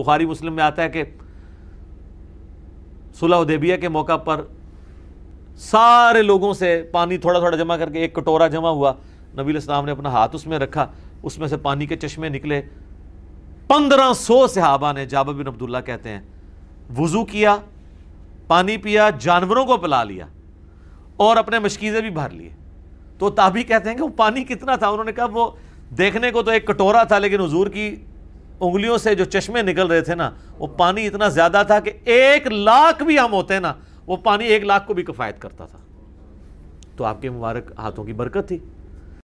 बुखारी मुस्लिम में आता है कि सुलह उदेबिया के मौका पर सारे लोगों से पानी थोड़ा थोड़ा जमा करके एक कटोरा जमा हुआ नबी इस्लाम ने अपना हाथ उसमें रखा उसमें से पानी के चश्मे निकले पंद्रह सौ सिहाबा ने जाबा बिन अब्दुल्ला कहते हैं वज़ू किया पानी पिया जानवरों को पिला लिया और अपने मशकीज़े भी भर लिए तो ताबी कहते हैं कि वो पानी कितना था उन्होंने कहा वो देखने को तो एक कटोरा था लेकिन हजूर की उंगलियों से जो चश्मे निकल रहे थे ना वो पानी इतना ज़्यादा था कि एक लाख भी हम होते ना वो पानी एक लाख को भी किफ़ायत करता था तो आपके मुबारक हाथों की बरकत थी